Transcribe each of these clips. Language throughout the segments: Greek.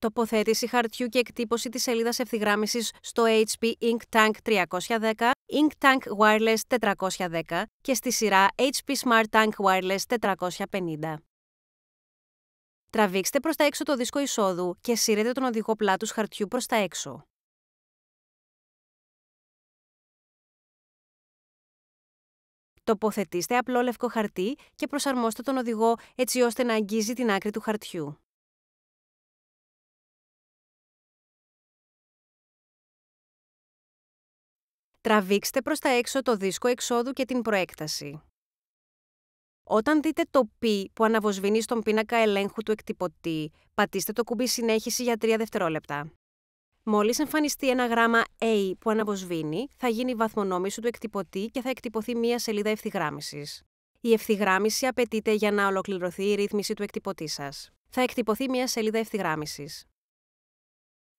Τοποθέτηση χαρτιού και εκτύπωση της σελίδας ευθυγράμμισης στο HP Ink Tank 310, Ink Tank Wireless 410 και στη σειρά HP Smart Tank Wireless 450. Τραβήξτε προς τα έξω το δίσκο εισόδου και σύρετε τον οδηγό πλάτους χαρτιού προς τα έξω. Τοποθετήστε απλό λευκό χαρτί και προσαρμόστε τον οδηγό έτσι ώστε να αγγίζει την άκρη του χαρτιού. Τραβήξτε προς τα έξω το δίσκο εξόδου και την προέκταση. Όταν δείτε το π που αναβοσβηνεί στον πίνακα ελέγχου του εκτυπωτή, πατήστε το κουμπί συνέχιση για 3 δευτερόλεπτα. Μόλις εμφανιστεί ένα γράμμα A που αναβοσβήνει, θα γίνει η βαθμονόμηση του εκτυπωτή και θα εκτυπωθεί μία σελίδα ευθυγράμμισης. Η ευθυγράμμιση απαιτείται για να ολοκληρωθεί η ρύθμιση του εκτυπωτή σας. Θα εκτυπωθεί μία σελίδα ευθυγράμμισης.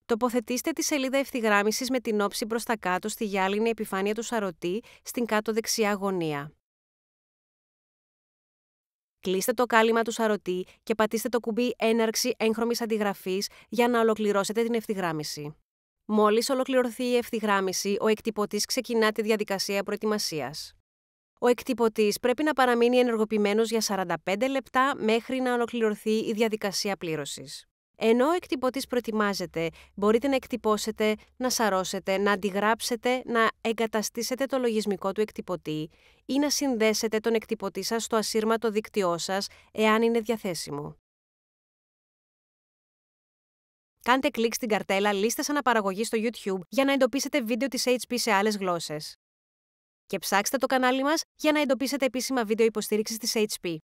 Τοποθετήστε τη σελίδα ευθυγράμμισης με την όψη προς τα κάτω στη γυάλινη επιφάνεια του σαρωτή στην κάτω δεξιά γωνία. Κλείστε το κάλυμα του σαρωτή και πατήστε το κουμπί Έναρξη έγχρωμης αντιγραφής για να ολοκληρώσετε την ευθυγράμμιση. Μόλις ολοκληρωθεί η ευθυγράμμιση, ο εκτυπωτής ξεκινά τη διαδικασία προετοιμασίας. Ο εκτυπωτής πρέπει να παραμείνει ενεργοποιημένος για 45 λεπτά μέχρι να ολοκληρωθεί η διαδικασία πλήρωσης. Ενώ ο εκτυπωτής προετοιμάζεται, μπορείτε να εκτυπώσετε, να σαρώσετε, να αντιγράψετε, να εγκαταστήσετε το λογισμικό του εκτυπωτή ή να συνδέσετε τον εκτυπωτή σας στο ασύρματο δίκτυό σας, εάν είναι διαθέσιμο. Κάντε κλικ στην καρτέλα «Λίστες αναπαραγωγής» στο YouTube για να εντοπίσετε βίντεο της HP σε άλλες γλώσσες. Και ψάξτε το κανάλι μας για να εντοπίσετε επίσημα βίντεο υποστήριξης της HP.